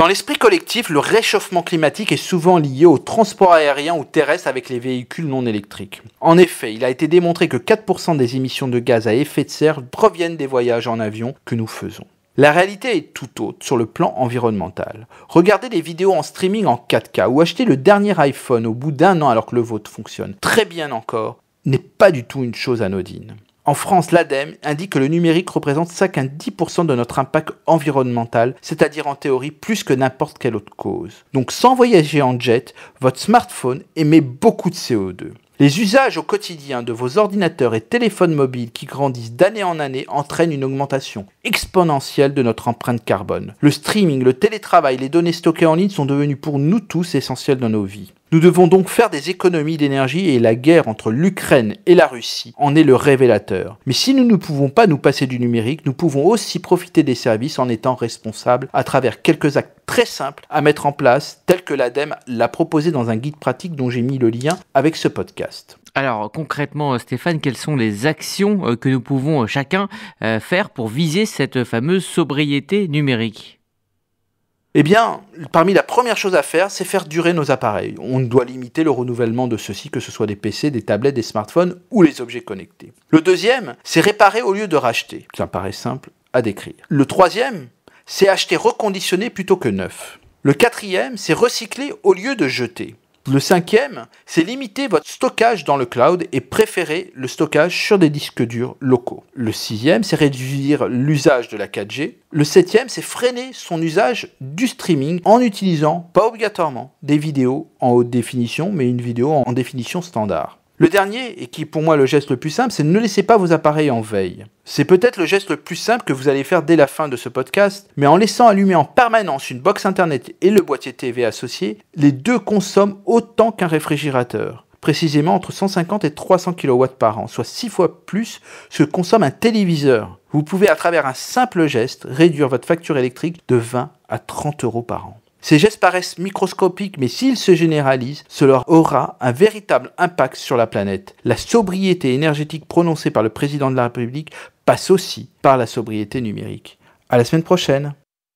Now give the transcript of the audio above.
Dans l'esprit collectif, le réchauffement climatique est souvent lié au transport aérien ou terrestre avec les véhicules non électriques. En effet, il a été démontré que 4% des émissions de gaz à effet de serre proviennent des voyages en avion que nous faisons. La réalité est tout autre sur le plan environnemental. Regarder des vidéos en streaming en 4K ou acheter le dernier iPhone au bout d'un an alors que le vôtre fonctionne très bien encore n'est pas du tout une chose anodine. En France, l'ADEME indique que le numérique représente 5 à 10% de notre impact environnemental, c'est-à-dire en théorie plus que n'importe quelle autre cause. Donc sans voyager en jet, votre smartphone émet beaucoup de CO2. Les usages au quotidien de vos ordinateurs et téléphones mobiles qui grandissent d'année en année entraînent une augmentation exponentielle de notre empreinte carbone. Le streaming, le télétravail, les données stockées en ligne sont devenus pour nous tous essentiels dans nos vies. Nous devons donc faire des économies d'énergie et la guerre entre l'Ukraine et la Russie en est le révélateur. Mais si nous ne pouvons pas nous passer du numérique, nous pouvons aussi profiter des services en étant responsables à travers quelques actes très simples à mettre en place, tels que l'ADEME l'a proposé dans un guide pratique dont j'ai mis le lien avec ce podcast. Alors concrètement, Stéphane, quelles sont les actions euh, que nous pouvons euh, chacun euh, faire pour viser cette fameuse sobriété numérique eh bien, parmi la première chose à faire, c'est faire durer nos appareils. On doit limiter le renouvellement de ceux-ci, que ce soit des PC, des tablettes, des smartphones ou les objets connectés. Le deuxième, c'est réparer au lieu de racheter. Ça me paraît simple à décrire. Le troisième, c'est acheter reconditionné plutôt que neuf. Le quatrième, c'est recycler au lieu de jeter. Le cinquième, c'est limiter votre stockage dans le cloud et préférer le stockage sur des disques durs locaux. Le sixième, c'est réduire l'usage de la 4G. Le septième, c'est freiner son usage du streaming en utilisant, pas obligatoirement, des vidéos en haute définition, mais une vidéo en définition standard. Le dernier, et qui pour moi le geste le plus simple, c'est ne laissez pas vos appareils en veille. C'est peut-être le geste le plus simple que vous allez faire dès la fin de ce podcast, mais en laissant allumer en permanence une box internet et le boîtier TV associé, les deux consomment autant qu'un réfrigérateur précisément entre 150 et 300 kW par an, soit 6 fois plus ce que consomme un téléviseur. Vous pouvez à travers un simple geste réduire votre facture électrique de 20 à 30 euros par an. Ces gestes paraissent microscopiques, mais s'ils se généralisent, cela aura un véritable impact sur la planète. La sobriété énergétique prononcée par le président de la République passe aussi par la sobriété numérique. À la semaine prochaine!